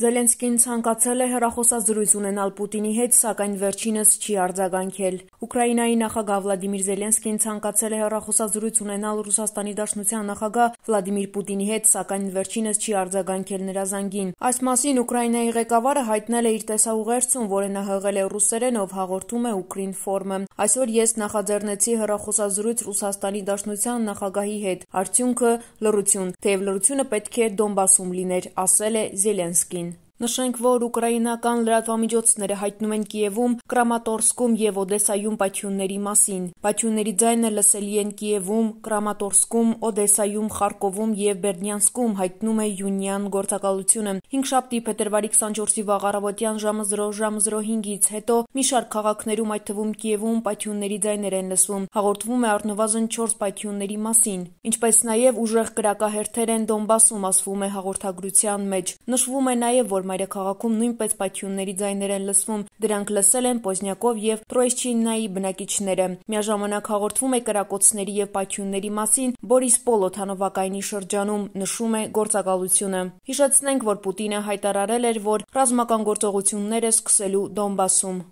Զելենսկին ցանկացել է հերախոսազրույց ունենալ Պուտինի հետ, սակայն վերջինս չի արձագանքել։ Ուկրաինայի նախագահ Վլադիմիր Զելենսկին ցանկացել է հերախոսազրույց ունենալ Ռուսաստանի Դաշնության նախագահ Վլադիմիր Պուտինի հետ, սակայն վերջինս չի արձագանքել նրա զանգին։ Այս մասին Ուկրաինայի ղեկավարը հայտնել է իր տեսաուղերձում, որը նա հղել է ռուսերենով, հաղորդում է Ուկրին ֆորմը։ Այսօր ես նախաձեռնեցի հերախոսազրույց Ռուսաստանի Դաշնության նախագահի հետ։ Արդյունքը լռություն, թեև լռությունը պետք է Դոնբասում լիներ, ասել է Զելենսկին։ Նշենք, որ ուկրաինական լրատվամիջոցները հայտնում են Կիևում, Կրամատորսկում եւ Օդեսայում պայթյունների մասին։ Պայթյունների ձայնը լսելի են Կիևում, Կրամատորսկում, Օդեսայում, Խարկովում եւ Բերդնյանսկում, հայտնում է Յունյան գործակալությունը։ 5 շաբթի փետրվարի 24-ի վաղ առավոտյան ժամը 0:05-ից հետո մի շարք քաղաքներում, այդ թվում Կիևում պայթյունների ձայներ են լսվում։ Հաղորդվում է առնվազն 4 պայթյունների մասին, ինչպես նաեւ ուժեղ կրակահերթեր են Դոնբասում, ասվում է հաղորդագրության մեջ։ Նշվում է նաեւ, որ մայրաքաղաքում նույնպես պայթյունների ձայներ են լսվում։ Դրանք լսել են Պոզնյակով եւ Տրոյշչիննայի բնակիչները։ Միաժամանակ հաղորդվում է կրակոցների եւ պայթյունների մասին Բորիս Պոլոթանովակայնի շրջանում, նշում է գործակալությունը։ Հիշեցնենք, որ Պուտինը հայտարարել էր, որ ռազմական գործողությունները սկսելու Դոնբասում